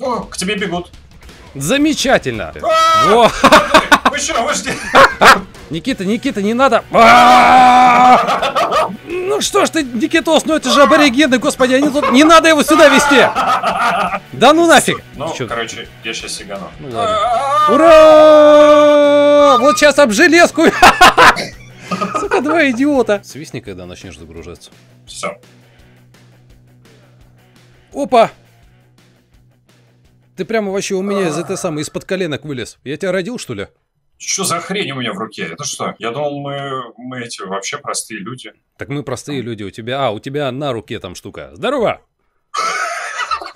О, к тебе бегут. Замечательно. А! Никита, Никита, не надо. А! Ну что ж ты, Никитос, ну это же аборигены, господи, они тут... Не надо его сюда вести! Да ну нафиг! Ну, короче, я сейчас сигану. Ну а! Ура! Вот сейчас об железку! Сука, два идиота! Свистни, когда начнешь загружаться. Все. Опа! Ты прямо вообще у меня а. из этой самой, из-под коленок вылез. Я тебя родил, что ли? Что за хрень у меня в руке? Это что? Я думал, мы, мы эти вообще простые люди. Так мы простые люди. У тебя... А, у тебя на руке там штука. Здорово!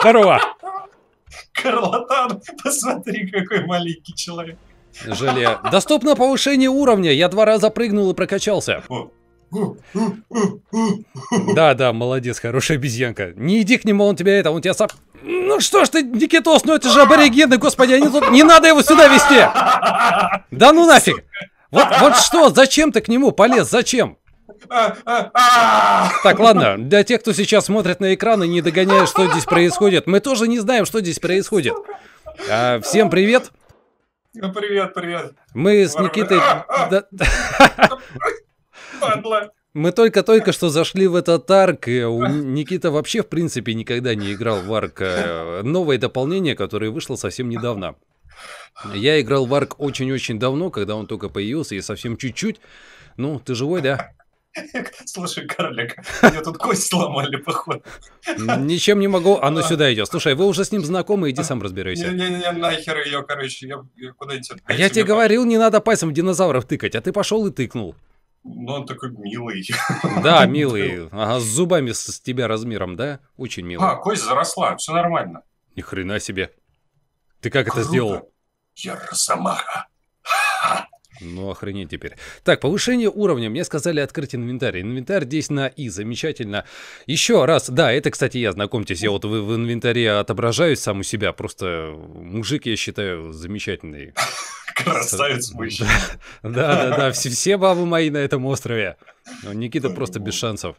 Здорово! Карлатан, посмотри, какой маленький человек. Желе. Доступно повышение уровня. Я два раза прыгнул и прокачался. О, да, да, молодец, хорошая обезьянка. Не иди к нему, он тебя это, он тебя сап. Ну что ж ты, Никитос, ну это же аборигены, господи, они тут... Не надо его сюда вести! Да ну нафиг! Вот, вот что, зачем ты к нему полез, зачем? Так, ладно, для тех, кто сейчас смотрит на экран и не догоняет, что здесь происходит, мы тоже не знаем, что здесь происходит. А, всем привет. Привет, привет. Мы с Никитой... падла. Мы только-только что зашли в этот арк. И Никита вообще, в принципе, никогда не играл в арк. Э, новое дополнение, которое вышло совсем недавно. Я играл в арк очень-очень давно, когда он только появился, и совсем чуть-чуть. Ну, ты живой, да? Слушай, карлик, мне тут кость сломали, походу. Ничем не могу, а ну сюда идет. Слушай, вы уже с ним знакомы, иди сам разбирайся. Не-не-не, нахер ее, короче, я, я куда-нибудь... А я тебе говорил, не надо пальцем в динозавров тыкать, а ты пошел и тыкнул. Ну, он такой милый. Да, милый. Ага, с зубами с, с тебя размером, да? Очень милый. А, кость заросла, все нормально. Ни хрена себе. Ты как Круто. это сделал? Я Росомаха. Ну, охренеть теперь. Так, повышение уровня. Мне сказали открыть инвентарь. Инвентарь здесь на И. Замечательно. Еще раз. Да, это, кстати, я. Знакомьтесь, я вот в, в инвентаре отображаюсь сам у себя. Просто мужик, я считаю, замечательный. Красавец э, мужчина. Да, да, да, все, бабы мои на этом острове. Никита просто без шансов.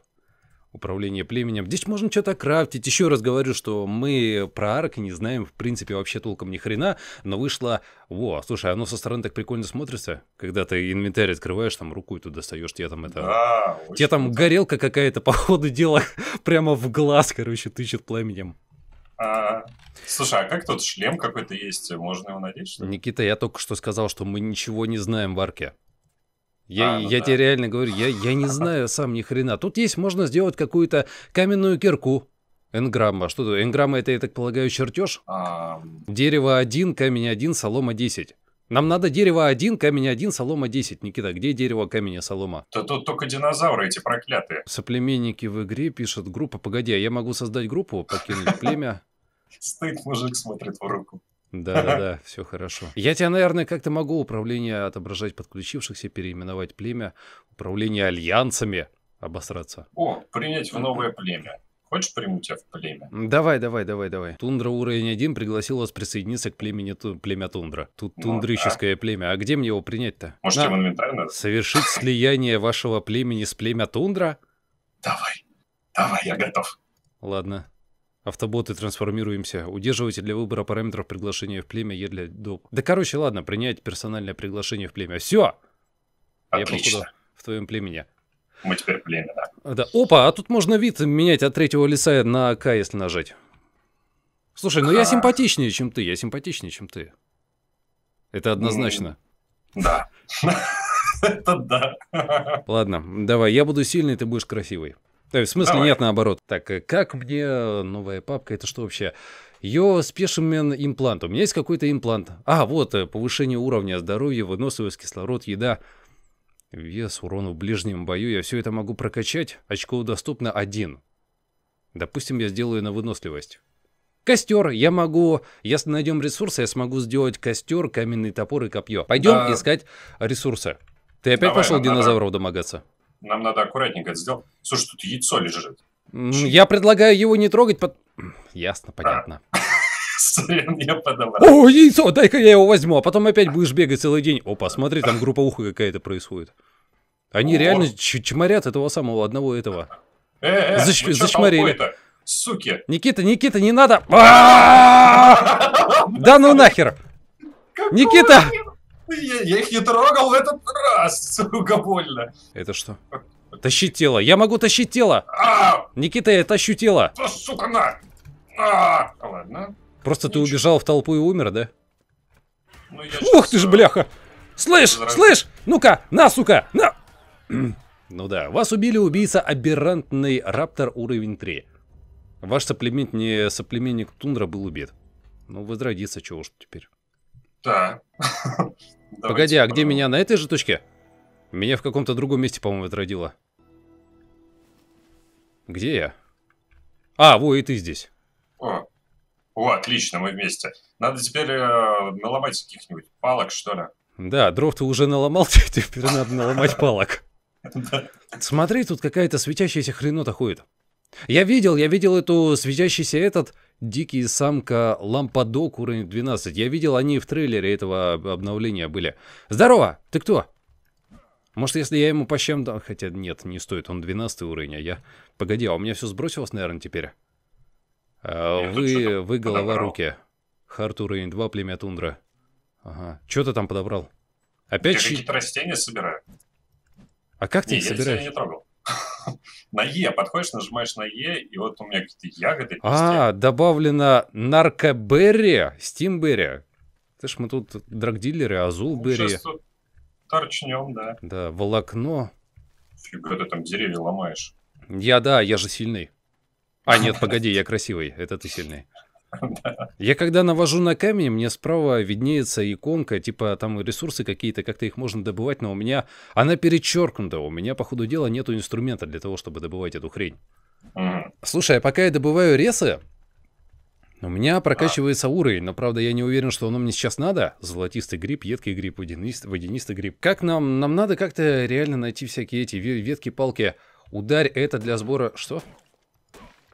Управление племенем. Здесь можно что-то крафтить. Еще раз говорю, что мы про арк не знаем, в принципе, вообще толком ни хрена. Но вышло... Во, слушай, оно со стороны так прикольно смотрится. Когда ты инвентарь открываешь, там руку эту достаешь, тебе там это... Да, тебе там круто. горелка какая-то по ходу дела прямо в глаз, короче, тычет пламенем. А, слушай, а как тут шлем какой-то есть? Можно его надеть? Что Никита, я только что сказал, что мы ничего не знаем в арке. Я, а, ну я да. тебе реально говорю, я, я не знаю сам ни хрена. Тут есть, можно сделать какую-то каменную кирку. Энграмма. Что то Энграмма это, я так полагаю, чертеж? А... Дерево 1, камень 1, солома 10. Нам надо дерево 1, камень 1, солома 10. Никита, где дерево, камень, и а солома? Да тут только динозавры эти проклятые. Соплеменники в игре пишут: группа. Погоди, а я могу создать группу, покинуть племя? Стоит мужик, смотрит в руку. Да, да, да, все хорошо. Я тебя, наверное, как-то могу управление отображать подключившихся, переименовать племя, управление альянсами обосраться. О, принять в новое племя. Хочешь, приму тебя в племя? Давай, давай, давай, давай. Тундра уровень 1 пригласил вас присоединиться к племени ту, племя Тундра. Тут ну тундрическое ну, да. племя. А где мне его принять-то? Может, На. в Совершить слияние вашего племени с племя Тундра? Давай, давай, я готов. Ладно, Автоботы, трансформируемся. Удерживайте для выбора параметров приглашения в племя Е для доп. Да короче, ладно, принять персональное приглашение в племя. Все! Я, походу, в твоем племени. Мы теперь племя, да. Да. Опа, а тут можно вид менять от третьего лица на К, если нажать. Слушай, ну а... я симпатичнее, чем ты. Я симпатичнее, чем ты. Это однозначно. Да. Это да. Ладно, давай, я буду сильный, ты будешь красивый. То есть в смысле Давай. нет, наоборот. Так, э, как мне э, новая папка, это что вообще? Ее спешимен имплант. У меня есть какой-то имплант. А, вот, э, повышение уровня здоровья, выносливость, кислород, еда. Вес, урон в ближнем бою. Я все это могу прокачать. Очков доступно один. Допустим, я сделаю на выносливость. Костер, я могу, если найдем ресурсы, я смогу сделать костер, каменный топор и копье. Пойдем а... искать ресурсы. Ты опять давай, пошел динозавров домогаться? нам надо аккуратненько это сделать. Слушай, тут яйцо лежит. Я предлагаю его не трогать, под... Ясно, а. понятно. А. Сорян, я подавал. О, яйцо, дай-ка я его возьму, а потом опять будешь бегать целый день. Опа, смотри, там группа уха какая-то происходит. Они реально чморят этого самого, одного этого. Э, э, ну Зачморили. Суки. Никита, Никита, не надо. Да ну нахер. Никита! Я, я их не трогал в этот раз, сука, больно. Это что? Тащить тело. Я могу тащить тело. А! Никита, я тащу тело. Да, сука, на. А! Ладно. Просто Ничего. ты убежал в толпу и умер, да? Ну, Ух ты ж, э, бляха. Слышь, Здравия. слышь, ну-ка, на, сука, на. ну да, вас убили убийца аберрантный Раптор уровень 3. Ваш соплеменник, соплеменник Тундра был убит. Ну, возродится, чего уж теперь. Да. Давайте, Погоди, а где меня? На этой же точке? Меня в каком-то другом месте, по-моему, отродило. Где я? А, во, и ты здесь. О, о отлично, мы вместе. Надо теперь э, наломать каких-нибудь палок, что ли. Да, дров ты уже наломал, теперь надо наломать палок. Смотри, тут какая-то светящаяся хренота ходит. Я видел, я видел эту светящийся этот дикий самка лампадок уровень 12. Я видел, они в трейлере этого обновления были. Здорово, ты кто? Может, если я ему по чем дам... Хотя нет, не стоит, он 12 уровень, а я... Погоди, а у меня все сбросилось, наверное, теперь? А, вы, вы голова руки. Харт уровень 2, племя тундра. Ага. Что ты там подобрал? Опять... Я щи... какие-то растения собираю. А как не, ты их собираешь? Я не трогал. на Е, подходишь, нажимаешь на Е, и вот у меня какие-то ягоды. А, добавлено наркоберри, стимберри. Ты ж мы тут драгдилеры, азулберри. Ну, торчнем, да. Да, волокно. Фига ты там деревья ломаешь. Я, да, я же сильный. А, нет, погоди, я красивый, это ты сильный. Я когда навожу на камень, мне справа виднеется иконка, типа там ресурсы какие-то, как-то их можно добывать, но у меня она перечеркнута, у меня по ходу дела нету инструмента для того, чтобы добывать эту хрень. Слушай, а пока я добываю ресы, у меня прокачивается а. уровень, но правда я не уверен, что оно мне сейчас надо. Золотистый гриб, едкий гриб, водянистый, водянистый гриб. Как нам? Нам надо как-то реально найти всякие эти ветки-палки. Ударь это для сбора... Что?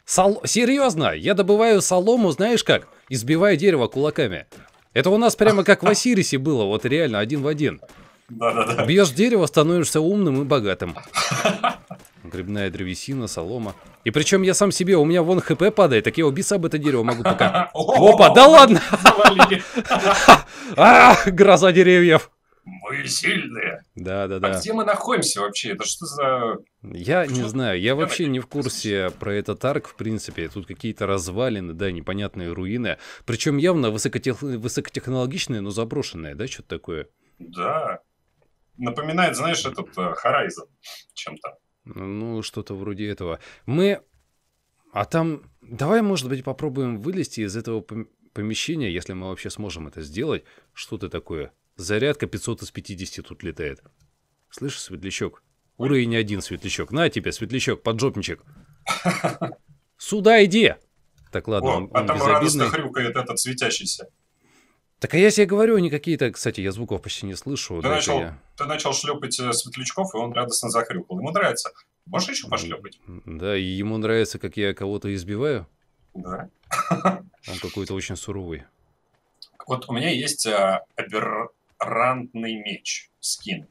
Сол... Серьезно, я добываю солому, знаешь как? Избиваю дерево кулаками. Это у нас прямо как в Осирисе было, вот реально один в один. Да-да-да. Бьешь дерево, становишься умным и богатым. Грибная древесина, солома. И причем я сам себе, у меня вон хп падает, так я убийца об это дерево могу пока. Опа, да ладно! Гроза деревьев вы сильные. Да, да, а да. А где мы находимся вообще? Это что за... Я что? не знаю, я, я вообще не в курсе про этот арк, в принципе. Тут какие-то развалины, да, непонятные руины. Причем явно высокотех... высокотехнологичные, но заброшенные, да, что-то такое? Да. Напоминает, знаешь, этот э, Horizon чем-то. Ну, что-то вроде этого. Мы... А там... Давай, может быть, попробуем вылезти из этого помещения, если мы вообще сможем это сделать. Что ты такое? Зарядка 500 из 50 тут летает. Слышишь, Светлячок? Уровень один, Светлячок. На тебе, Светлячок, поджопничек. Сюда иди! Так, ладно, О, он, а там радостно хрюкает этот светящийся. Так а я тебе говорю, они какие-то... Кстати, я звуков почти не слышу. Ты, начал, я... ты начал шлепать э, светлячков, и он радостно захрюкал. Ему нравится. Можешь еще пошлепать? Да, и ему нравится, как я кого-то избиваю. Да. Он какой-то очень суровый. Вот у меня есть э, обер рантный меч, скин.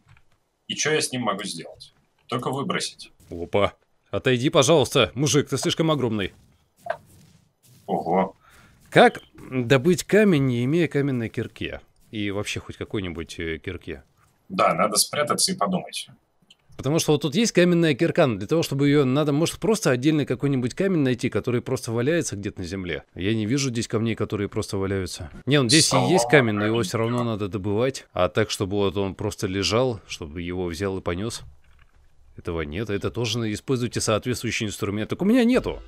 И что я с ним могу сделать? Только выбросить. Опа. Отойди, пожалуйста, мужик, ты слишком огромный. Ого. Как добыть камень, не имея каменной кирки? И вообще хоть какой-нибудь э, кирки? Да, надо спрятаться и подумать. Потому что вот тут есть каменная кирка, для того, чтобы ее надо, может, просто отдельный какой-нибудь камень найти, который просто валяется где-то на земле. Я не вижу здесь камней, которые просто валяются. Не, он здесь и есть камень, но его все равно надо добывать. А так, чтобы вот он просто лежал, чтобы его взял и понес. Этого нет. Это тоже используйте соответствующий инструмент. Так у меня нету.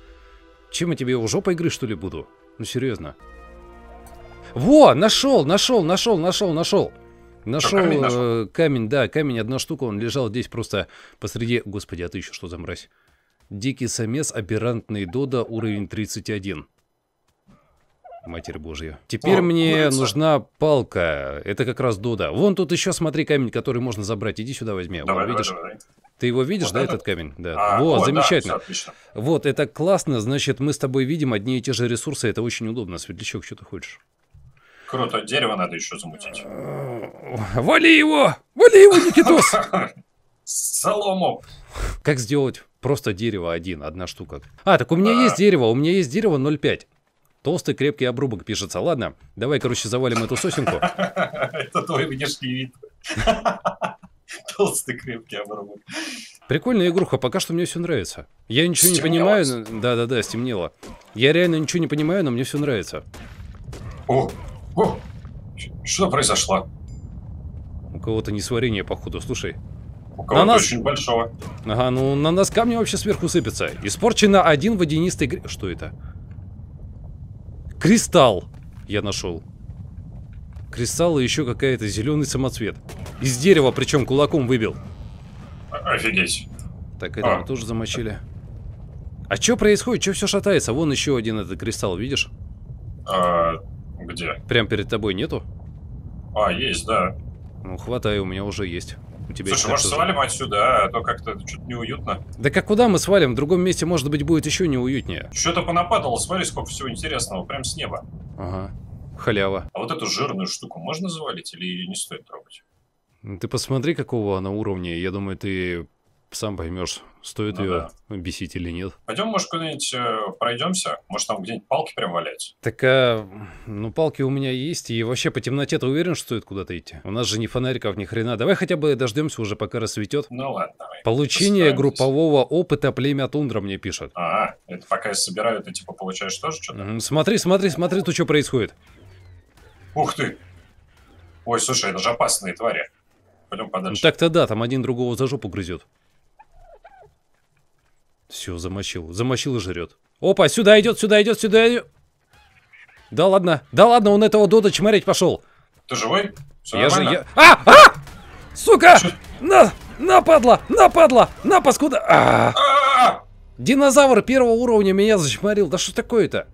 Чем я тебе его жопой игры, что ли, буду? Ну, серьезно. Во, нашел, нашел, нашел, нашел, нашел. Нашел, камень, э, нашел камень, да, камень, одна штука, он лежал здесь просто посреди... Господи, а ты еще что за мразь? Дикий самец, аберрантный дода, уровень 31. Матерь Божья. Теперь О, мне нравится. нужна палка. Это как раз Дода. Вон тут еще, смотри, камень, который можно забрать. Иди сюда возьми. Давай, Вон, видишь? Давай, Ты его видишь, вот да, этот, этот камень? Да. А, вот, замечательно. Да, все, вот, это классно. Значит, мы с тобой видим одни и те же ресурсы. Это очень удобно. Светлячок, что ты хочешь? Круто, дерево надо еще замутить. Э, вали его! Вали его, Никитос! Солому! Как сделать просто дерево один, одна штука? А, так у меня есть дерево, у меня есть дерево 0,5. Толстый крепкий обрубок пишется. Ладно, давай, короче, завалим эту сосенку. Это твой внешний вид. Толстый крепкий обрубок. Прикольная игруха, пока что мне все нравится. Я ничего Стемнелось. не понимаю. Да-да-да, стемнело. Я реально ничего не понимаю, но мне все нравится. О, о, что произошло? У кого-то несварение, походу, слушай. У кого-то на нас... очень большого. Ага, ну на нас камни вообще сверху сыпятся. Испорчено один водянистый... Гри... Что это? Кристалл я нашел. Кристалл и еще какая-то зеленый самоцвет. Из дерева, причем кулаком выбил. Офигеть. Так, это а. мы тоже замочили. А что происходит? Что все шатается? Вон еще один этот кристалл, видишь? А, где? Прям перед тобой нету? А, есть, да. Ну, хватай, у меня уже есть. У тебя Слушай, может, свалим же... отсюда, а, а то как-то что-то неуютно. Да как куда мы свалим? В другом месте, может быть, будет еще неуютнее. Что-то понападало, смотри, сколько всего интересного, прям с неба. Ага, халява. А вот эту жирную штуку можно завалить или не стоит трогать? Ты посмотри, какого она уровня. Я думаю, ты сам поймешь, стоит ну, ее да. бесить или нет. Пойдем, может, куда-нибудь э, пройдемся? Может, там где-нибудь палки прям валять? Так, а, ну, палки у меня есть, и вообще по темноте ты уверен, что стоит куда-то идти? У нас же ни фонариков, ни хрена. Давай хотя бы дождемся уже, пока рассветет. Ну ладно, давай. Получение группового опыта племя тундра мне пишет. А, это пока я собираю ты типа получаешь тоже что-то? Смотри, смотри, смотри, тут что происходит. Ух ты! Ой, слушай, это же опасные твари. Пойдем подальше. Ну, так-то да, там один другого за жопу грызет. Все, замочил. Замочил и жрет. Опа, сюда идет, сюда идет, сюда идет. Да ладно, да ладно, он этого Дода чморить пошел. Ты живой? Все я же, я... А, а! Сука! Че? На, на, падла, на, падла, на, паскуда! А! А -а -а! Динозавр первого уровня меня зачморил. Да что такое-то?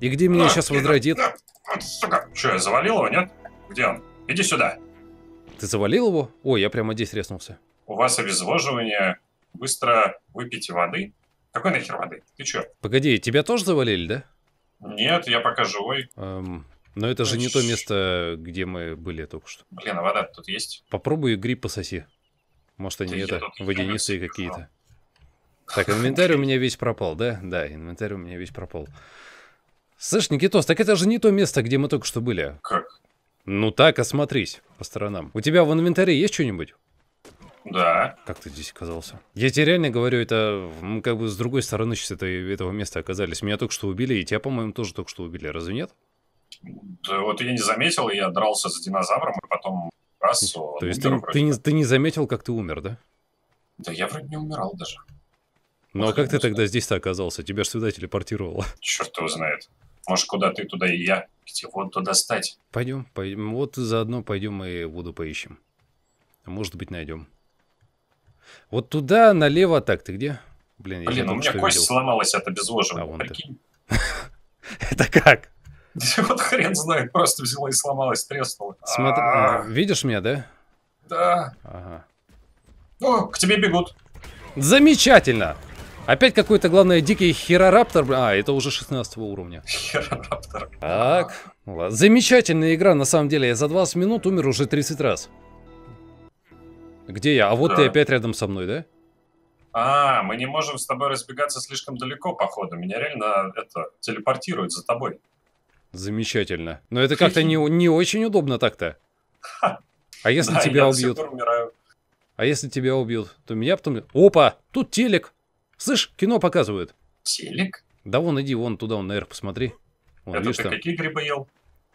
И где меня а, сейчас возродит? А, а, сука! что я завалил его, нет? Где он? Иди сюда. Ты завалил его? Ой, я прямо здесь резнулся. У вас обезвоживание быстро выпейте воды. Какой нахер воды? Ты чё? Погоди, тебя тоже завалили, да? Нет, я пока живой. Эм, но это же Ш... не то место, где мы были только что. Блин, а вода тут есть? Попробуй гриб пососи. Может, они да это водянистые какие-то. Так, инвентарь у меня весь пропал, да? Да, инвентарь у меня весь пропал. Слышь, Никитос, так это же не то место, где мы только что были. Как? Ну так, осмотрись по сторонам. У тебя в инвентаре есть что-нибудь? Да. Как ты здесь оказался? Я тебе реально говорю, это мы как бы с другой стороны сейчас это, этого места оказались. Меня только что убили, и тебя, по-моему, тоже только что убили, разве нет? Да вот я не заметил, я дрался с динозавром, и потом раз... Хм, то есть ты, ты, не, ты не заметил, как ты умер, да? Да я вроде не умирал даже. Ну а как ты тогда здесь-то оказался? Тебя же сюда телепортировало. Черт его знает. Может, куда ты, туда и я. Где туда достать? Пойдем, пойдем. Вот заодно пойдем и воду поищем. Может быть, найдем. Вот туда, налево, так, ты где? Блин, Блин, я у меня кость видел. сломалась от обезвоживания, а вон прикинь. Это как? Вот хрен знает, просто взяла и сломалась, треснула. А. Видишь меня, да? Да. Ага. О, к тебе бегут. Замечательно. Опять какой-то, главное, дикий херораптор. А, это уже 16 уровня. Херораптор. Так, ладно. Замечательная игра, на самом деле. Я за 20 минут умер уже 30 раз. Где я? А вот да. ты опять рядом со мной, да? А, мы не можем с тобой разбегаться слишком далеко, походу. Меня реально это телепортирует за тобой. Замечательно. Но это как-то не, не очень удобно так-то. А если да, тебя убьют? А если тебя убьют, то меня потом... Опа! Тут телек! Слышь, кино показывают. Телек? Да вон, иди вон туда, он наверх, посмотри. Вон, это видишь, ты там... какие грибы ел?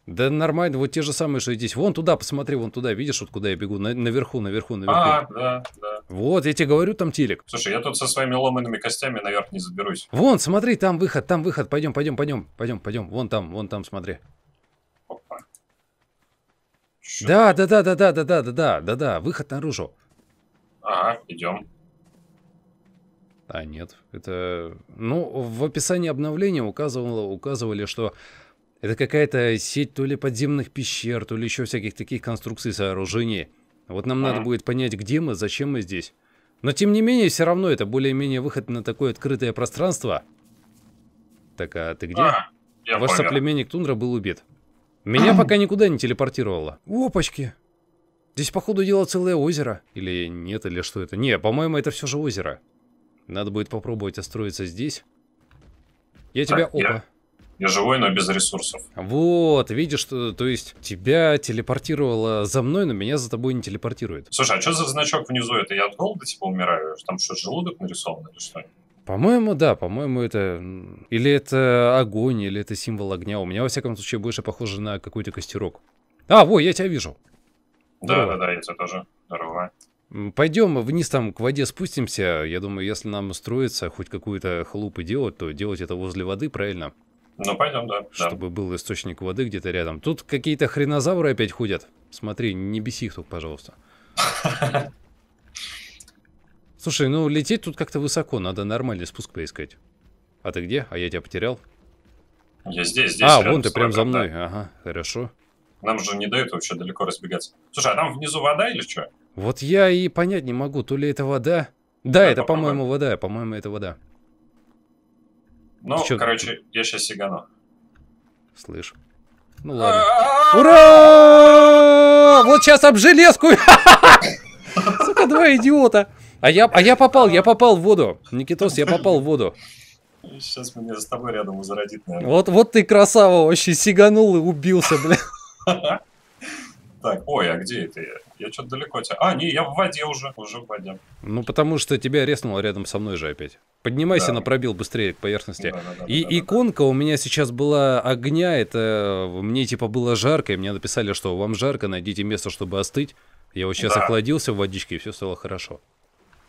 Да нормально, вот те же самые, что и здесь. Вон туда, посмотри, вон туда, видишь, вот куда я бегу? На, наверху, наверху, наверху. А, да, да. Вот, я тебе говорю, там телек. Слушай, я тут со своими ломанными костями наверх не заберусь. Вон, смотри, там выход, там выход. Пойдем, пойдем, пойдем, пойдем, пойдем. Вон там, вон там, смотри. Да, да, да, да, да, да, да, да, да, да, да, выход наружу. Ага, идем. А, нет, это... Ну, в описании обновления указывало, указывали, что это какая-то сеть то ли подземных пещер, то ли еще всяких таких конструкций сооружений. Вот нам надо будет понять, где мы, зачем мы здесь. Но тем не менее, все равно это более-менее выход на такое открытое пространство. Так, а ты где? А, Ваш помер. соплеменник Тундра был убит. Меня пока никуда не телепортировало. Опачки! Здесь, походу, дела целое озеро. Или нет, или что это? Не, по-моему, это все же озеро. Надо будет попробовать остроиться здесь. Я тебя... Опа. Я... Я живой, но без ресурсов. Вот, видишь, что, то есть тебя телепортировало за мной, но меня за тобой не телепортирует. Слушай, а что за значок внизу? Это я от голода типа умираю? Там что, желудок нарисован или что? По-моему, да, по-моему, это... Или это огонь, или это символ огня. У меня, во всяком случае, больше похоже на какой-то костерок. А, во, я тебя вижу. Да-да-да, я тебя тоже. Здорово. Пойдем вниз там к воде спустимся. Я думаю, если нам устроиться хоть какую-то халупу делать, то делать это возле воды, правильно? Ну, пойдем, да. Чтобы да. был источник воды где-то рядом. Тут какие-то хренозавры опять ходят. Смотри, не беси их тут, пожалуйста. Слушай, ну лететь тут как-то высоко, надо нормальный спуск поискать. А ты где? А я тебя потерял? Я здесь, здесь. А, вон ты прям за мной. Да. Ага, хорошо. Нам же не дают вообще далеко разбегаться. Слушай, а там внизу вода или что? Вот я и понять не могу, то ли это вода. Да, да это, по-моему, вода, по-моему, это вода. Ну, Чё? короче, я сейчас сигану. Слышь. Ну ладно. Ура! Вот сейчас об железку! Сука, два идиота! А я, а я попал, я попал в воду. Никитос, я попал в воду. Сейчас меня с тобой рядом зародит, наверное. Вот, вот ты красава вообще сиганул и убился, бля. Так, ой, а где это я? Я что-то далеко тебя. А, не, я в воде уже, уже в воде. Ну, потому что тебя резнуло рядом со мной же опять. Поднимайся да. на пробил быстрее к поверхности. Да, да, да, и да, да, иконка да. у меня сейчас была огня, это э, мне типа было жарко, и мне написали, что вам жарко, найдите место, чтобы остыть. Я вот сейчас да. охладился в водичке, и все стало хорошо.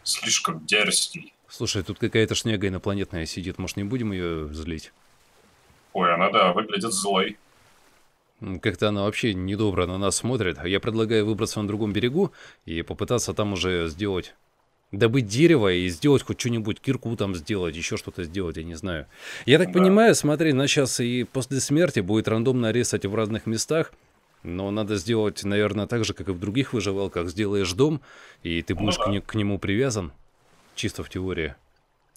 Слишком дерзкий. Слушай, тут какая-то шнега инопланетная сидит, может не будем ее злить? Ой, она да, выглядит злой. Как-то она вообще недобро на нас смотрит. Я предлагаю выбраться на другом берегу и попытаться там уже сделать... Добыть дерево и сделать хоть что-нибудь, кирку там сделать, еще что-то сделать, я не знаю. Я так да. понимаю, смотри, она сейчас и после смерти будет рандомно резать в разных местах. Но надо сделать, наверное, так же, как и в других выживалках. Сделаешь дом, и ты ну будешь ну, да. к, не, к нему привязан. Чисто в теории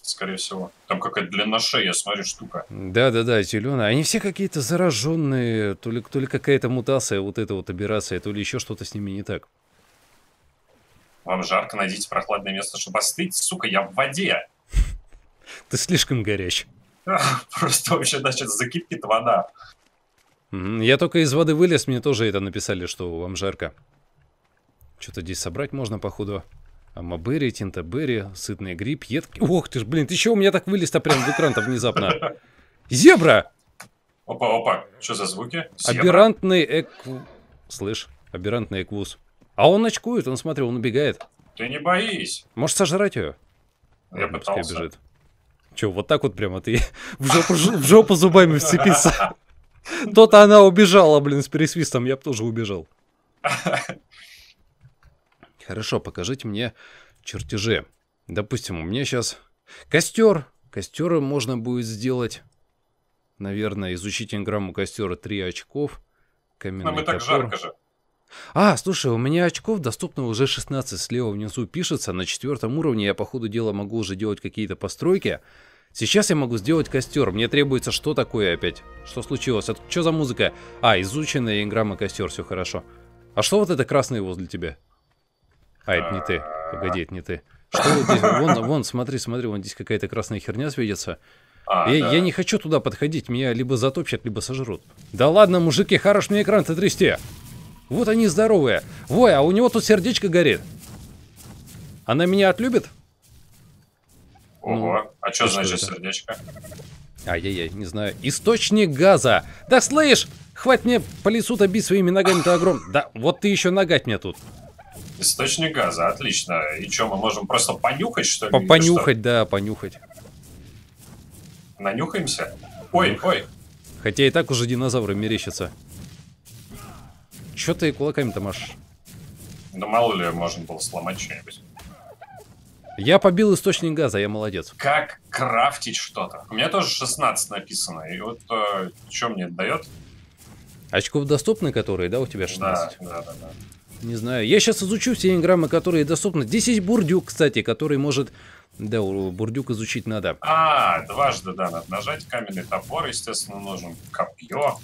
скорее всего. Там какая-то длина шеи, я смотрю, штука. Да-да-да, зеленая. Они все какие-то зараженные, то ли, то ли какая-то мутация, вот эта вот операция, то ли еще что-то с ними не так. Вам жарко, найдите прохладное место, чтобы остыть. Сука, я в воде. Ты слишком горяч. Просто вообще, значит, закипит вода. Я только из воды вылез, мне тоже это написали, что вам жарко. Что-то здесь собрать можно, походу. Мабери, Тинтабери, Сытный гриб, едкий... Ох ты ж, блин, ты чего у меня так вылез-то прям в экран-то внезапно? Зебра! Опа-опа, что за звуки? Зебра. Аберрантный экву... Слышь, аберрантный эквуз. А он очкует, он, смотри, он убегает. Ты не боись. Может сожрать ее? Я Ладно, пытался. бежит. Че, вот так вот прямо ты в жопу, в жопу зубами вцепиться. То-то она убежала, блин, с пересвистом, я бы тоже убежал. Хорошо, покажите мне чертежи. Допустим, у меня сейчас костер. Костер можно будет сделать, наверное, изучить инграмму костера 3 очков. Каменный Нам и так жарко же. А, слушай, у меня очков доступно уже 16 слева внизу пишется. На четвертом уровне я по ходу дела могу уже делать какие-то постройки. Сейчас я могу сделать костер. Мне требуется что такое опять? Что случилось? Это что за музыка? А, изученная инграмма костер, все хорошо. А что вот это красное возле тебя? А, это не ты. Погоди, это не ты. Что вот здесь? Вон, вон, смотри, смотри, вон здесь какая-то красная херня светится. А, я, да. я не хочу туда подходить, меня либо затопчат, либо сожрут. Да ладно, мужики, хорош мне экран-то трясти. Вот они здоровые. Вой, а у него тут сердечко горит. Она меня отлюбит? Ого, ну, а что значит что сердечко? Ай-яй-яй, не знаю. Источник газа. Да слышь, хватит мне по лесу то бить своими ногами-то огром. Да вот ты еще нагать мне тут. Источник газа, отлично. И что, мы можем просто понюхать, что ли? Понюхать, что? да, понюхать. Нанюхаемся? Ой, ой. Хотя и так уже динозавры мерещатся. Чё ты кулаками-то машешь? Да мало ли, можно было сломать что-нибудь. Я побил источник газа, я молодец. Как крафтить что-то? У меня тоже 16 написано, и вот э, что мне это дает? Очков доступны, которые, да, у тебя 16? Да, да, да. да. Не знаю. Я сейчас изучу все эниграммы, которые доступны. Здесь есть бурдюк, кстати, который может... Да, бурдюк изучить надо. А, дважды, да, надо нажать. Каменный топор, естественно, нужен. Копье.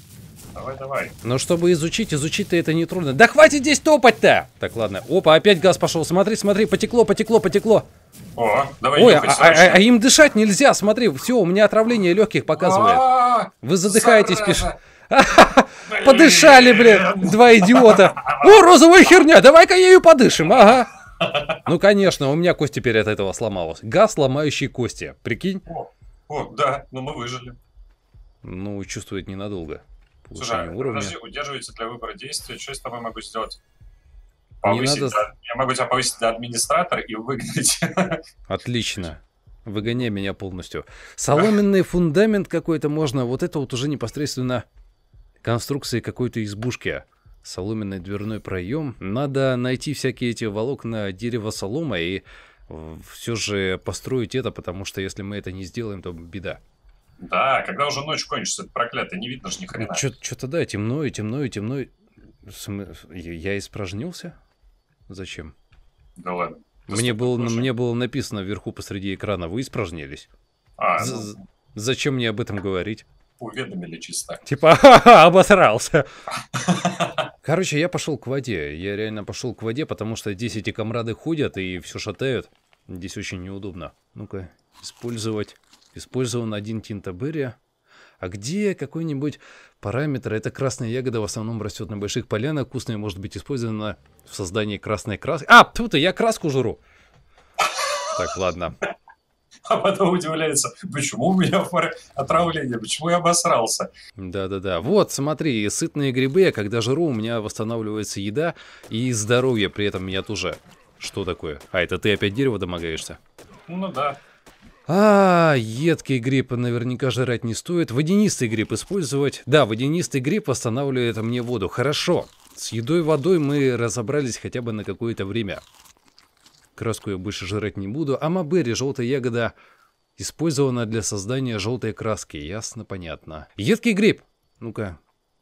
Давай, давай. Но чтобы изучить, изучить-то это не трудно. Да хватит здесь топать-то! Так, ладно. Опа, опять газ пошел. Смотри, смотри, потекло, потекло, потекло. О, давай Ой, нюхай, а, а, а им дышать нельзя, смотри, все, у меня отравление легких показывает. А, Вы задыхаетесь, пишет. Подышали, блин, два идиота. О, розовая херня, давай-ка ею подышим, ага. Ну, конечно, у меня кость теперь от этого сломалась. Газ, ломающий кости, прикинь. О, о да, но мы выжили. Ну, чувствует ненадолго. Слушай, уровня. подожди, удерживается для выбора действия. Что я с тобой могу сделать? Повысить, не надо... я могу тебя повысить до администратора и выгнать. Отлично. Выгоняй меня полностью. Соломенный фундамент какой-то можно, вот это вот уже непосредственно конструкции какой-то избушки. Соломенный дверной проем. Надо найти всякие эти волокна дерева солома и э, все же построить это, потому что если мы это не сделаем, то беда. Да, когда уже ночь кончится, проклятая, не видно же ни хрена. Ну, Что-то да, темно и темно и темно. Я испражнился? Зачем? Да ладно. Мне было, мне было написано вверху посреди экрана, вы испражнились. А, ну... Зачем мне об этом говорить? уведомили чисто. Типа, обосрался. Короче, я пошел к воде. Я реально пошел к воде, потому что здесь эти комрады ходят и все шатают. Здесь очень неудобно. Ну-ка, использовать. Использован один тинтаберия. А где какой-нибудь параметр? Это красная ягода в основном растет на больших полянах. Вкусная может быть использована в создании красной краски. А, тут я краску жру. Так, ладно. а потом удивляется, почему у меня отравление, почему я обосрался. Да-да-да. Вот, смотри, сытные грибы, а когда жру, у меня восстанавливается еда и здоровье при этом я тоже. Что такое? А, это ты опять дерево домогаешься? Ну да. А, едкий гриб наверняка жрать не стоит. Водянистый гриб использовать. Да, водянистый гриб восстанавливает мне воду. Хорошо. С едой водой мы разобрались хотя бы на какое-то время. Краску я больше жрать не буду. А мабери, желтая ягода, использована для создания желтой краски. Ясно, понятно. Едкий гриб. Ну-ка.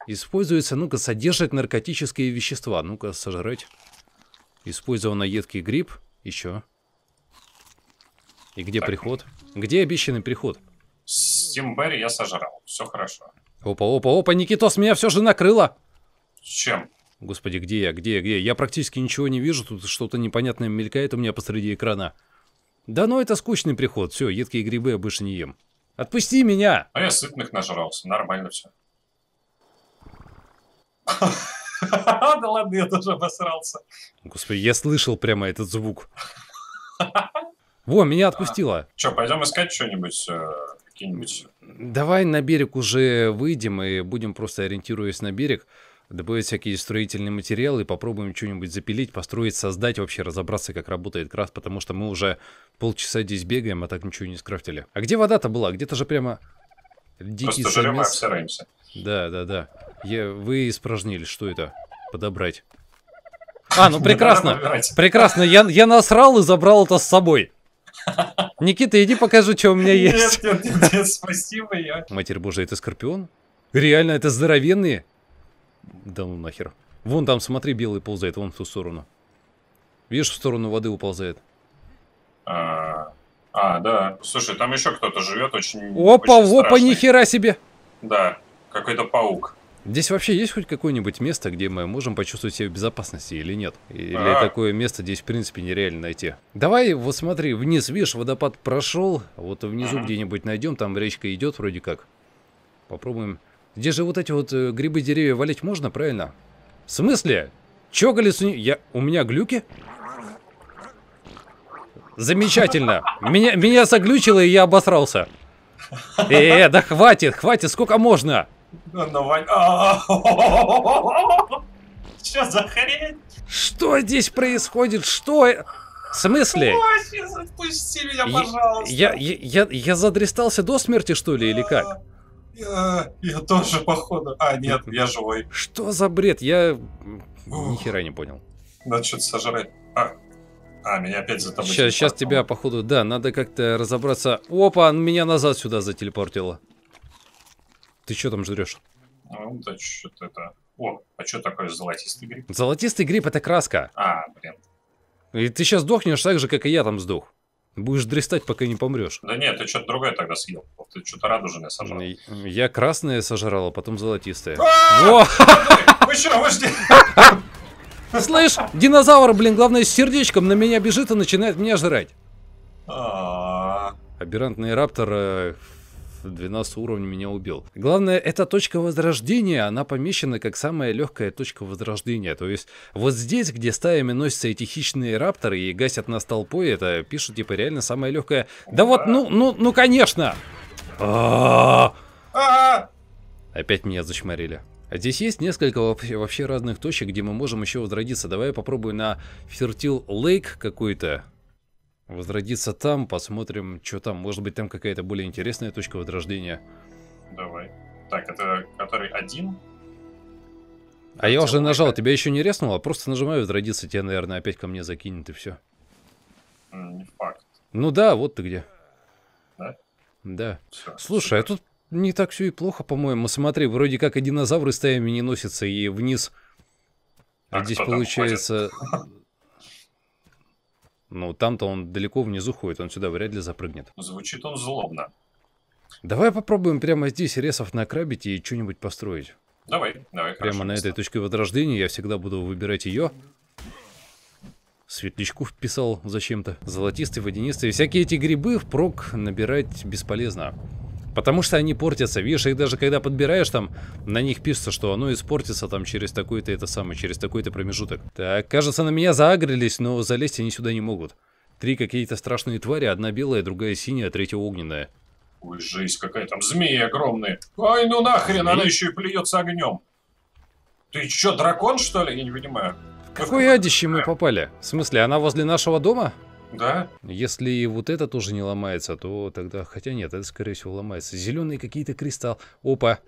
Используется, ну-ка, содержит наркотические вещества. Ну-ка, сожрать. Использовано едкий гриб. Еще. И где так. приход? Где обещанный приход? Стимберри я сожрал. Все хорошо. Опа, опа, опа, Никитос, меня все же накрыло. С чем? Господи, где я, где я, где я? Я практически ничего не вижу, тут что-то непонятное мелькает у меня посреди экрана. Да ну это скучный приход, все, едкие грибы я больше не ем. Отпусти меня! А я сытных нажрался, нормально все. Да ладно, я тоже обосрался. Господи, я слышал прямо этот звук. Во, меня отпустило. А, Че, пойдем искать что-нибудь, э, какие-нибудь... Давай на берег уже выйдем и будем просто ориентируясь на берег, добавить всякие строительные материалы, попробуем что-нибудь запилить, построить, создать, вообще разобраться, как работает крафт, потому что мы уже полчаса здесь бегаем, а так ничего не скрафтили. А где вода-то была? Где-то же прямо дикий Просто живем и стараемся. Да, да, да. Я... Вы испражнились? что это? Подобрать. А, ну прекрасно. Прекрасно. Я, я насрал и забрал это с собой. Никита, иди покажу, что у меня есть. нет, нет, нет спасибо, я. Матерь Божья, это скорпион? Реально, это здоровенные? Да ну нахер. Вон там, смотри, белый ползает, вон в ту сторону. Видишь, в сторону воды уползает. А, а да. Слушай, там еще кто-то живет очень Опа, очень опа, нихера себе! Да, какой-то паук. Здесь вообще есть хоть какое-нибудь место, где мы можем почувствовать себя в безопасности или нет? Или а такое место здесь, в принципе, нереально найти? Давай, вот смотри, вниз, видишь, водопад прошел, вот внизу -а. где-нибудь найдем, там речка идет вроде как. Попробуем где же вот эти вот э, грибы деревья валить можно, правильно? В смысле? Чё, Галису... Я... У меня глюки? Замечательно. Меня, меня соглючило, и я обосрался. Э, э, да хватит, хватит, сколько можно? Что за хрень? Что здесь происходит? Что... В смысле? отпусти меня, пожалуйста. Я, я, я, я задрестался до смерти, что ли, или как? Я, я тоже, походу. А, нет, я живой. Что за бред? Я ни хера не понял. Надо что-то сожрать. А, а, меня опять за тобой. Сейчас, сейчас типа. тебя, походу, да, надо как-то разобраться. Опа, он меня назад сюда зателепортило. Ты что там жрешь? Ну, да что-то это... О, а что такое золотистый гриб? Золотистый гриб — это краска. А, блин. И ты сейчас сдохнешь так же, как и я там сдох. Будешь дрестать, пока не помрешь. Да нет, ты что-то другое тогда съел ты что-то радужное сожрал. Я красное сожрал, а потом золотистое. А! Вы что, вы ждите? Слышь, динозавр, блин, главное, с сердечком на меня бежит и начинает меня жрать. А. Аберрантный раптор 12 э, уровня меня убил. Главное, эта точка возрождения, она помещена как самая легкая точка возрождения. То есть вот здесь, где стаями носятся эти хищные рапторы и гасят нас толпой, это пишут типа реально самая легкая. Да вот, ну, ну, ну, конечно! А. Опять меня зачморили. А здесь есть несколько вообще разных точек, где мы можем еще возродиться. Давай я попробую на Фертил Лейк какой-то. Возродиться там, посмотрим, что там. Может быть, там какая-то более интересная точка возрождения. Давай. Так, это который один? А я уже нажал, тебя еще не резнуло? Просто нажимаю возродиться, тебя, наверное, опять ко мне закинет и все. Не факт. Ну да, вот ты где. Да. Все, Слушай, а супер. а тут не так все и плохо, по-моему. Смотри, вроде как и динозавры стаями не носятся и вниз. А, а здесь получается... Ходит? Ну, там-то он далеко внизу ходит, он сюда вряд ли запрыгнет. Ну, звучит он злобно. Давай попробуем прямо здесь ресов накрабить и что-нибудь построить. Давай, давай. Прямо хорошо, на этой точке возрождения я всегда буду выбирать ее. Светлячков вписал зачем-то. Золотистые, водянистые. Всякие эти грибы впрок набирать бесполезно. Потому что они портятся. Видишь, их даже когда подбираешь, там на них пишется, что оно испортится там через такой-то это самое, через такой-то промежуток. Так, кажется, на меня заагрились, но залезть они сюда не могут. Три какие-то страшные твари, одна белая, другая синяя, третья огненная. Ой, жесть, какая там змеи огромные. Ой, ну нахрен, Змей? она еще и плюется огнем. Ты что, дракон, что ли? Я не понимаю. Какой адище мы попали? В смысле, она возле нашего дома? Да. Если вот это тоже не ломается, то тогда... Хотя нет, это скорее всего ломается. Зеленые какие-то кристалл. Опа.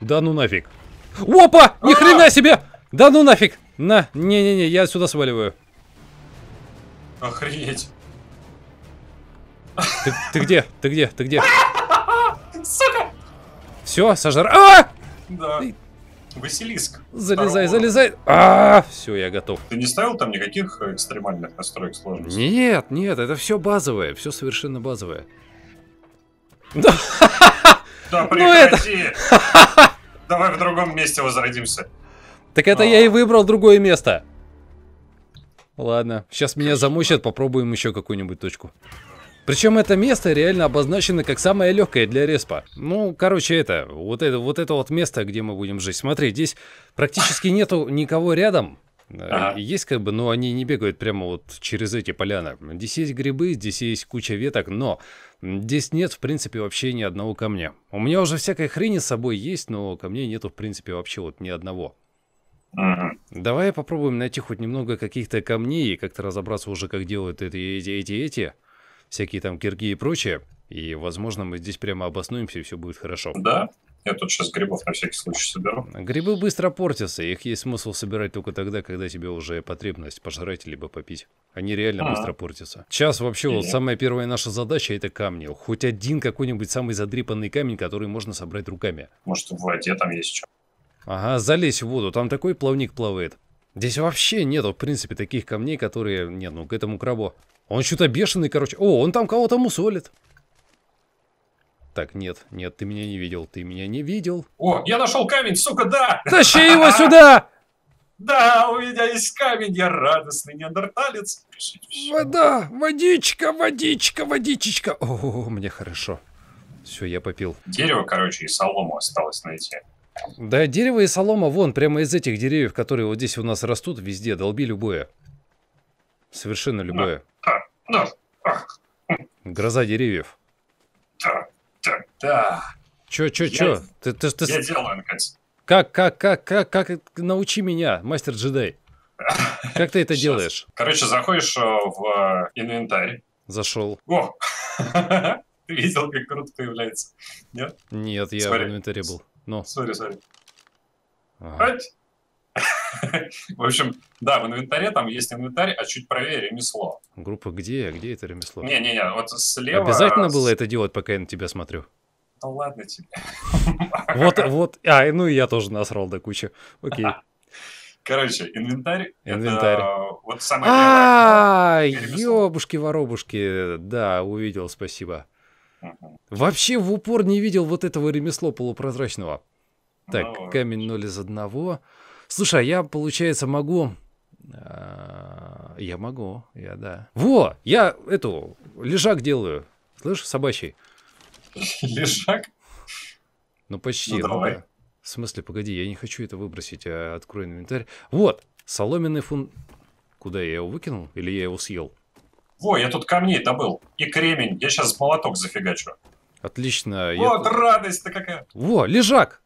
Да ну нафиг. Опа! Ни а! хрена себе! Да ну нафиг! На, не-не-не, я отсюда сваливаю. Охренеть. Ты, ты где? Ты где? Ты где? Сука! Все, сожрал. А! Да. Василиск. Залезай, залезай. А, все, я готов. Ты не ставил там никаких экстремальных настроек сложности? Нет, нет, это все базовое, все совершенно базовое. Да, да ну прекрати! это... Давай в другом месте возродимся. Так это а. я и выбрал другое место. Ладно, сейчас меня замучат, попробуем еще какую-нибудь точку. Причем это место реально обозначено как самое легкое для респа. Ну, короче, это вот, это, вот это вот место, где мы будем жить. Смотри, здесь практически нету никого рядом, э, Ага. Есть как бы, но они не бегают прямо вот через эти поляны. Здесь есть грибы, здесь есть куча веток, но здесь нет, в принципе, вообще ни одного камня. У меня уже всякой хрени с собой есть, но камней нету, в принципе, вообще вот ни одного. Ага. Давай попробуем найти хоть немного каких-то камней и как-то разобраться уже, как делают эти, эти, эти, эти всякие там кирги и прочее. И, возможно, мы здесь прямо обоснуемся, и все будет хорошо. Да, я тут сейчас грибов на всякий случай соберу. Грибы быстро портятся, их есть смысл собирать только тогда, когда тебе уже потребность пожрать либо попить. Они реально А-а-а. быстро портятся. Сейчас вообще и вот самая первая наша задача это камни. Хоть один какой-нибудь самый задрипанный камень, который можно собрать руками. Может в воде там есть что? Ага, залезь в воду, там такой плавник плавает. Здесь вообще нету, в принципе, таких камней, которые... нет, ну, к этому крабу он что-то бешеный, короче. О, он там кого-то мусолит. Так, нет, нет, ты меня не видел, ты меня не видел. О, я нашел камень, сука, да! Тащи его сюда! Да, у меня есть камень, я радостный неандерталец. Вода, водичка, водичка, водичечка. О, мне хорошо. Все, я попил. Дерево, короче, и солому осталось найти. Да, дерево и солома, вон, прямо из этих деревьев, которые вот здесь у нас растут, везде, долби любое. Совершенно любое. Ну, Гроза деревьев. Да, да, да. Чё, чё, я, чё? Ты, ты, ты... Я делаю, наконец. Как, как, как, как, как? Научи меня, мастер джедай. Как ты это делаешь? Короче, заходишь э, в э, инвентарь. Зашел. О! Ты видел, как круто появляется? Нет? Нет, я в инвентаре был. Ну. Сори, сори. В общем, да, в инвентаре там есть инвентарь, а чуть правее ремесло. Группа где? Где это ремесло? Не-не-не, вот слева... Обязательно было это делать, пока я на тебя смотрю? Да ладно тебе. Вот, вот, а, ну и я тоже насрал до кучи. Окей. Короче, инвентарь. Инвентарь. вот самое. А, ёбушки воробушки, да, увидел, спасибо. Вообще в упор не видел вот этого ремесло полупрозрачного. Так, ну камень 0 из одного. Слушай, а я, получается, могу а, а, я могу, я да. Во, я эту лежак делаю. Слышь, собачий? Лежак? Ну почти. Ну, ну давай. в смысле, погоди, я не хочу это выбросить, а открой инвентарь. Вот, соломенный фун... Куда я его выкинул? Или я его съел? Во, я тут камней добыл. И кремень. Я сейчас молоток зафигачу. Отлично. Вот я... радость-то какая. Во, лежак.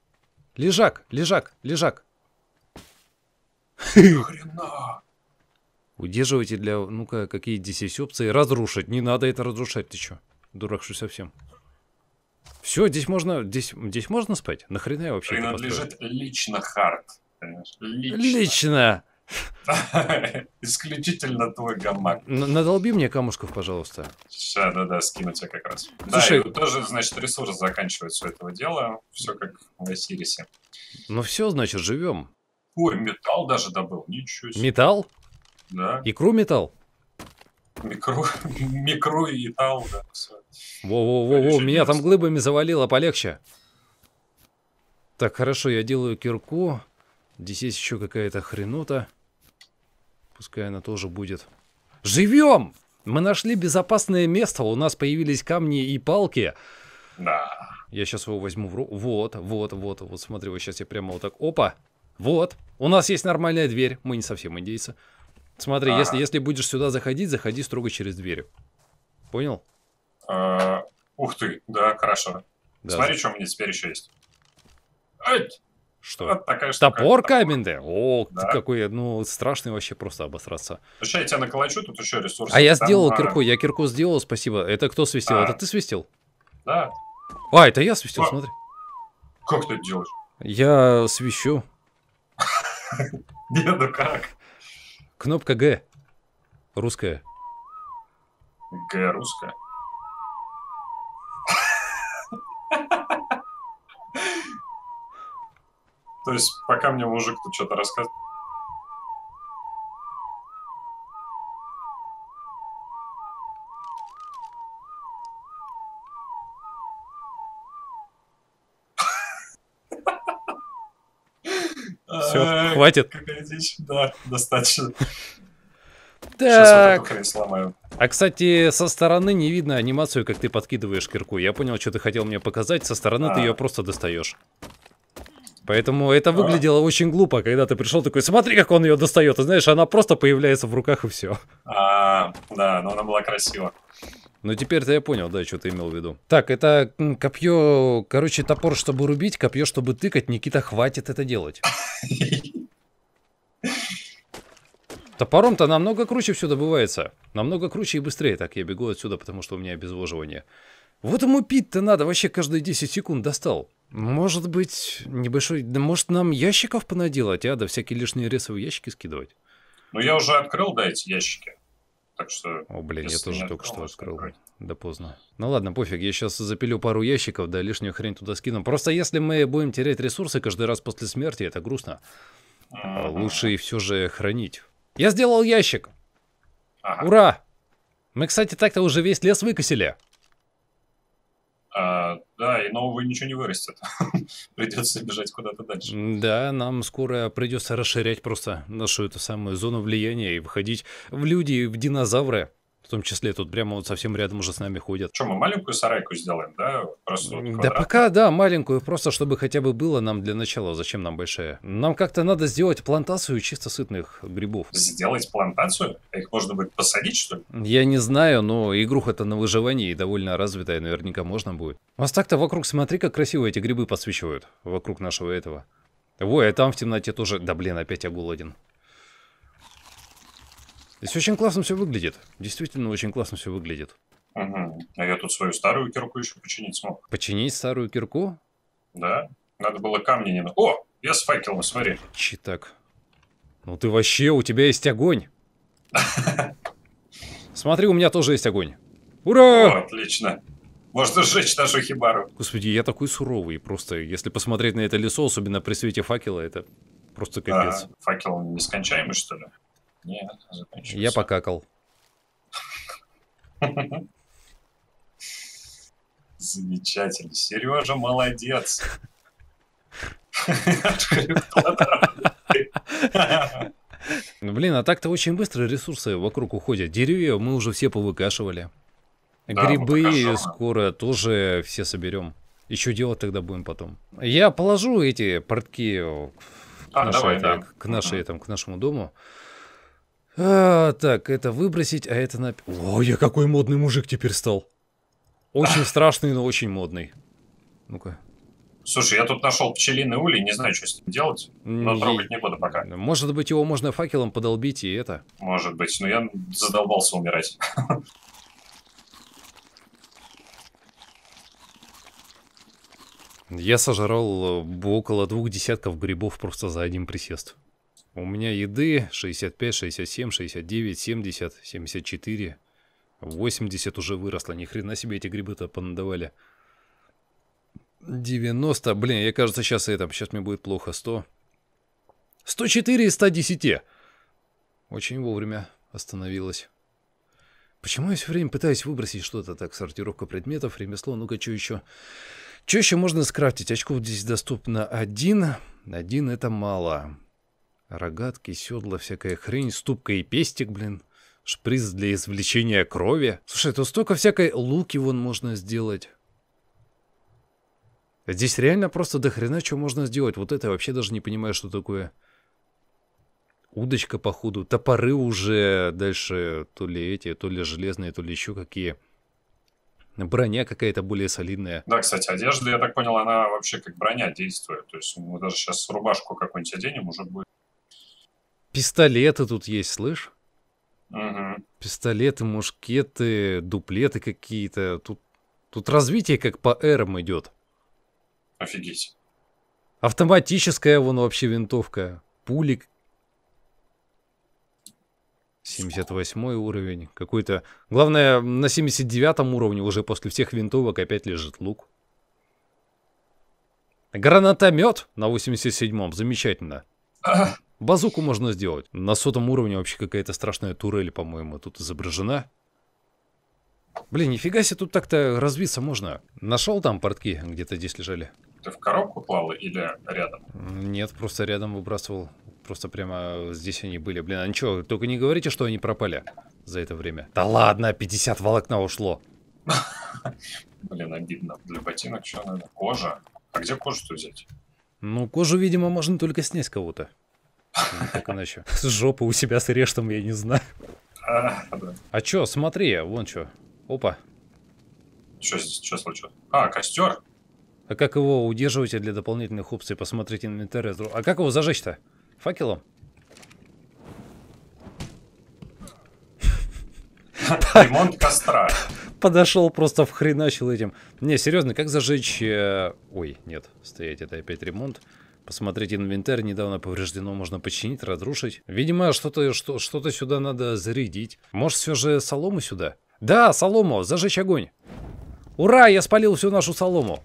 Лежак, лежак, лежак. Хрена. Удерживайте для... Ну-ка, какие здесь есть опции? Разрушить. Не надо это разрушать. Ты чё? Дурак, что совсем. Все, здесь можно... Здесь, здесь можно спать? Нахрена я вообще Принадлежит лично Харт. Лично. лично. Исключительно твой гамак. Надолби мне камушков, пожалуйста. Сейчас, да-да, скину тебе как раз. Слушай, да, тоже, значит, ресурс заканчивается у этого дела. Все как в Осирисе. Ну все, значит, живем. Ой, металл даже добыл, ничего себе. Металл? Да. Икру метал? Микро, микро и металл, да. Во-во-во-во, меня там глыбами завалило, полегче. Так, хорошо, я делаю кирку. Здесь есть еще какая-то хренота. Пускай она тоже будет. Живем! Мы нашли безопасное место, у нас появились камни и палки. Да. Я сейчас его возьму в руку. Вот, вот, вот, вот, смотри, вот сейчас я прямо вот так, опа. Вот, у нас есть нормальная дверь, мы не совсем индейцы. Смотри, а... если, если будешь сюда заходить, заходи строго через дверь. Понял? А, ух ты, да, хорошо. Да. Смотри, что у меня теперь еще есть. Ай! Что? Вот такая штука. Топор Каменде? О, да. какой, ну, страшный вообще просто обосраться. Слушай, я тебя наколочу, тут еще ресурсы. А я там, сделал а... кирку, я кирку сделал, спасибо. Это кто свистел? А... Это ты свистел? Да. А, это я свистел, а... смотри. Как ты это делаешь? Я свищу. Не, ну как? Кнопка Г. Русская. Г русская. То есть, пока мне мужик тут что-то рассказывает, Все, э, хватит. Да, достаточно. Так. А, кстати, со стороны не видно анимацию, как ты подкидываешь кирку. Я понял, что ты хотел мне показать. Со стороны ты а. ее просто достаешь. Поэтому это а. выглядело а. очень глупо, когда ты пришел такой, смотри, как он ее достает. И знаешь, она просто появляется в руках и все. А, да, но она была красива. Ну теперь-то я понял, да, что ты имел в виду. Так, это копье, короче, топор, чтобы рубить, копье, чтобы тыкать. Никита, хватит это делать. Топором-то намного круче все добывается. Намного круче и быстрее. Так, я бегу отсюда, потому что у меня обезвоживание. Вот ему пить-то надо, вообще каждые 10 секунд достал. Может быть, небольшой... Да может, нам ящиков понаделать, а? Да всякие лишние ресовые ящики скидывать? Ну, я уже открыл, да, эти ящики. Так что... О, блин, я тоже только что открыл. Открыть. Да поздно. Ну ладно, пофиг, я сейчас запилю пару ящиков, да лишнюю хрень туда скину. Просто если мы будем терять ресурсы каждый раз после смерти, это грустно. Ага. Лучше и все же хранить. Я сделал ящик! Ага. Ура! Мы, кстати, так-то уже весь лес выкосили. А, да, и нового ничего не вырастет. придется бежать куда-то дальше. Да, нам скоро придется расширять просто нашу эту самую зону влияния и выходить в люди, в динозавры в том числе тут прямо вот совсем рядом уже с нами ходят. Что, мы маленькую сарайку сделаем, да? Просто вот да пока, да, маленькую, просто чтобы хотя бы было нам для начала. Зачем нам большая? Нам как-то надо сделать плантацию чисто сытных грибов. Сделать плантацию? А их можно будет посадить, что ли? Я не знаю, но игруха это на выживании и довольно развитая наверняка можно будет. У вас так-то вокруг, смотри, как красиво эти грибы подсвечивают вокруг нашего этого. Ой, а там в темноте тоже... Да блин, опять я голоден. Здесь очень классно все выглядит. Действительно, очень классно все выглядит. Угу. А я тут свою старую кирку еще починить смог. Починить старую кирку? Да. Надо было камни не... О! Я с факелом, смотри. Читак. Ну ты вообще, у тебя есть огонь. Смотри, у меня тоже есть огонь. Ура! О, отлично. Можно сжечь нашу хибару. Господи, я такой суровый. Просто, если посмотреть на это лесо, особенно при свете факела, это просто капец. А, факел нескончаемый, что ли? Я покакал. Замечательно. Сережа молодец. Ну, блин, а так-то очень быстро ресурсы вокруг уходят. Деревья мы уже все повыкашивали. Грибы скоро тоже все соберем. Еще делать тогда будем потом. Я положу эти портки к, а, нашей, к, нашей, там, к нашему дому. А, так, это выбросить, а это на... О, я какой модный мужик теперь стал. Очень страшный, но очень модный. Ну-ка. Слушай, я тут нашел пчелиный улей, не знаю, что с ним делать, но не... трогать не буду пока. Может быть, его можно факелом подолбить и это? Может быть, но я задолбался умирать. Я сожрал э, около двух десятков грибов просто за один присест. У меня еды 65, 67, 69, 70, 74, 80 уже выросло. Ни хрена себе эти грибы-то понадавали. 90, блин, я кажется сейчас это, сейчас мне будет плохо. 100. 104 из 110. Очень вовремя остановилась. Почему я все время пытаюсь выбросить что-то так? Сортировка предметов, ремесло, ну-ка, что еще? Что еще можно скрафтить? Очков здесь доступно один. Один это мало. Рогатки, седла, всякая хрень, ступка и пестик, блин. Шприц для извлечения крови. Слушай, тут столько всякой луки вон можно сделать. Здесь реально просто дохрена, что можно сделать. Вот это я вообще даже не понимаю, что такое. Удочка, походу. Топоры уже дальше то ли эти, то ли железные, то ли еще какие. Броня какая-то более солидная. Да, кстати, одежда, я так понял, она вообще как броня действует. То есть мы даже сейчас рубашку какую-нибудь оденем, уже будет Пистолеты тут есть, слышь? Угу. Пистолеты, мушкеты, дуплеты какие-то. Тут, тут развитие как по эрам идет. Офигеть. Автоматическая вон вообще винтовка. Пулик. 78 уровень. Какой-то... Главное, на 79 уровне уже после всех винтовок опять лежит лук. Гранатомет на 87-м. Замечательно. Базуку можно сделать. На сотом уровне вообще какая-то страшная турель, по-моему, тут изображена. Блин, нифига себе, тут так-то развиться можно. Нашел там портки, где-то здесь лежали? Ты в коробку плавал или рядом? Нет, просто рядом выбрасывал. Просто прямо здесь они были. Блин, а ничего, только не говорите, что они пропали за это время. Да ладно, 50 волокна ушло. Блин, обидно. Для ботинок что надо? Кожа? А где кожу-то взять? Ну, кожу, видимо, можно только снять кого-то. Как иначе? С жопы у себя с рештом, я не знаю. А, а чё, смотри, вон чё. Опа. Чё, чё случилось? А, костер. А как его удерживать для дополнительных опций? Посмотрите инвентарь. А как его зажечь-то? Факелом? Ремонт костра. Подошел просто вхреначил этим. Не, серьезно, как зажечь... Э, ой, нет, стоять, это опять ремонт. Посмотреть инвентарь недавно повреждено, можно починить, разрушить. Видимо, что-то что, что сюда надо зарядить. Может, все же солому сюда? Да, солому, зажечь огонь. Ура, я спалил всю нашу солому.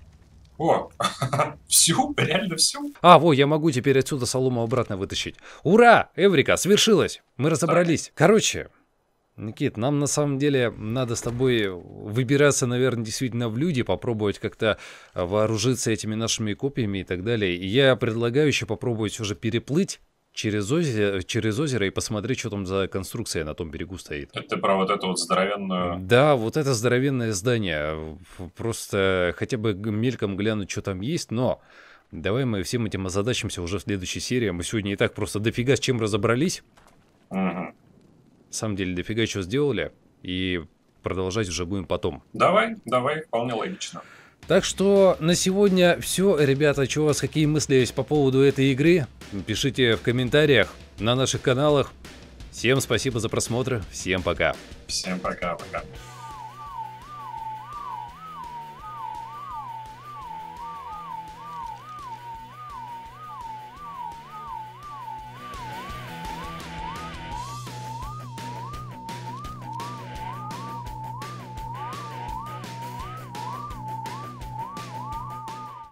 О, всю? Реально всю? А, во, я могу теперь отсюда солому обратно вытащить. Ура, Эврика, свершилось. Мы разобрались. Короче, Никит, нам на самом деле надо с тобой выбираться, наверное, действительно в люди, попробовать как-то э, вооружиться этими нашими копьями и так далее. И я предлагаю еще попробовать уже переплыть через озеро, через озеро и посмотреть, что там за конструкция на том берегу стоит. Это про вот это вот здоровенное. Да, вот это здоровенное здание. Просто хотя бы мельком глянуть, что там есть, но... Давай мы всем этим озадачимся уже в следующей серии. Мы сегодня и так просто дофига с чем разобрались. Угу на самом деле дофига чего сделали, и продолжать уже будем потом. Давай, давай, вполне логично. Так что на сегодня все, ребята, что у вас какие мысли есть по поводу этой игры, пишите в комментариях на наших каналах. Всем спасибо за просмотр, всем пока. Всем пока-пока.